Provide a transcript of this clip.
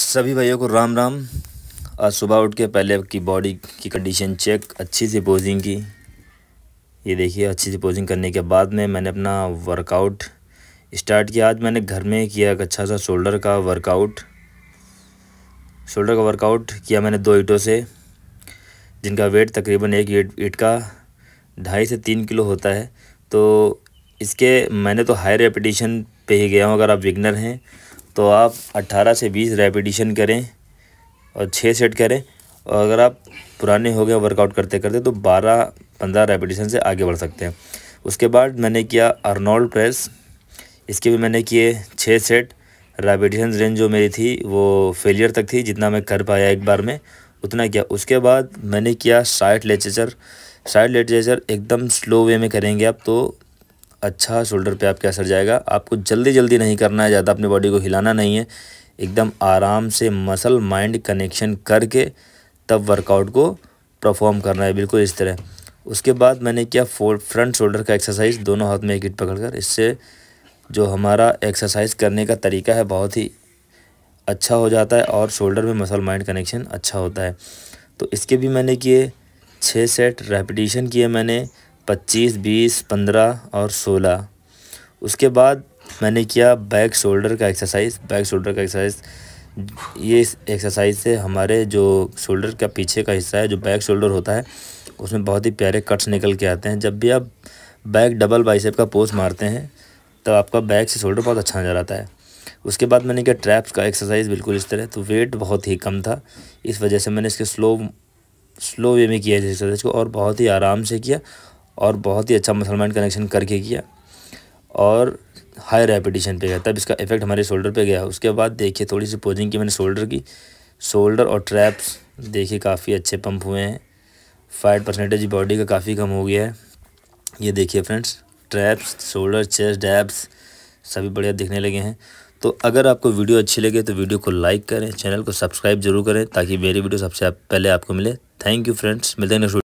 सभी भाइयों को राम राम आज सुबह उठ के पहले आपकी बॉडी की कंडीशन चेक अच्छी सी पोजिंग की ये देखिए अच्छी सी पोजिंग करने के बाद में मैंने अपना वर्कआउट स्टार्ट किया आज मैंने घर में किया एक अच्छा सा शोल्डर का वर्कआउट शोल्डर का वर्कआउट किया मैंने दो ईटों से जिनका वेट तकरीबन एक ईट ईट का ढाई से तीन किलो होता है तो इसके मैंने तो हाई रेपिटेशन पे ही गया हूँ अगर आप विगनर हैं तो आप 18 से 20 रेपिटिशन करें और 6 सेट करें और अगर आप पुराने हो गए वर्कआउट करते करते तो 12 15 रेपिटिशन से आगे बढ़ सकते हैं उसके बाद मैंने किया अर्नोल्ड प्रेस इसके भी मैंने किए छः सेट रेपिटेशन रेंज जो मेरी थी वो फेलियर तक थी जितना मैं कर पाया एक बार में उतना किया उसके बाद मैंने किया साइड लेचेचर साइड लेटरेचर एकदम स्लो वे में करेंगे आप तो अच्छा शोल्डर पे आपके असर जाएगा आपको जल्दी जल्दी नहीं करना है ज़्यादा अपनी बॉडी को हिलाना नहीं है एकदम आराम से मसल माइंड कनेक्शन करके तब वर्कआउट को परफॉर्म करना है बिल्कुल इस तरह उसके बाद मैंने किया फ्रंट शोल्डर का एक्सरसाइज दोनों हाथ में एक हिट पकड़कर इससे जो हमारा एक्सरसाइज करने का तरीका है बहुत ही अच्छा हो जाता है और शोल्डर में मसल माइंड कनेक्शन अच्छा होता है तो इसके भी मैंने किए छः सेट रेपिटेशन किए मैंने पच्चीस बीस पंद्रह और सोलह उसके बाद मैंने किया बैक शोल्डर का एक्सरसाइज बैक शोल्डर का एक्सरसाइज ये एक्सरसाइज से हमारे जो शोल्डर का पीछे का हिस्सा है जो बैक शोल्डर होता है उसमें बहुत ही प्यारे कट्स निकल के आते हैं जब भी आप बैक डबल बाइसेप का पोज मारते हैं तब आपका बैक से शोल्डर बहुत अच्छा नज़र आता है उसके बाद मैंने किया ट्रैप्स का एक्सरसाइज बिल्कुल इस तरह तो वेट बहुत ही कम था इस वजह से मैंने इसके स्लो स्लो वे में किया इस एक्सरसाइज को और बहुत ही आराम से किया और बहुत ही अच्छा माइंड कनेक्शन करके किया और हाई रेपिटेशन पे गया तब इसका इफेक्ट हमारे शोल्डर पे गया उसके बाद देखिए थोड़ी सी पोजिंग की मैंने शोल्डर की शोल्डर और ट्रैप्स देखिए काफ़ी अच्छे पंप हुए हैं फाइट परसेंटेज बॉडी का काफ़ी कम हो गया है ये देखिए फ्रेंड्स ट्रैप्स शोल्डर चेस्ट डैप्स सभी बढ़िया दिखने लगे हैं तो अगर आपको वीडियो अच्छी लगे तो वीडियो को लाइक करें चैनल को सब्सक्राइब जरूर करें ताकि मेरी वीडियो सबसे पहले आपको मिले थैंक यू फ्रेंड्स मिलते हैं नेक्स्ट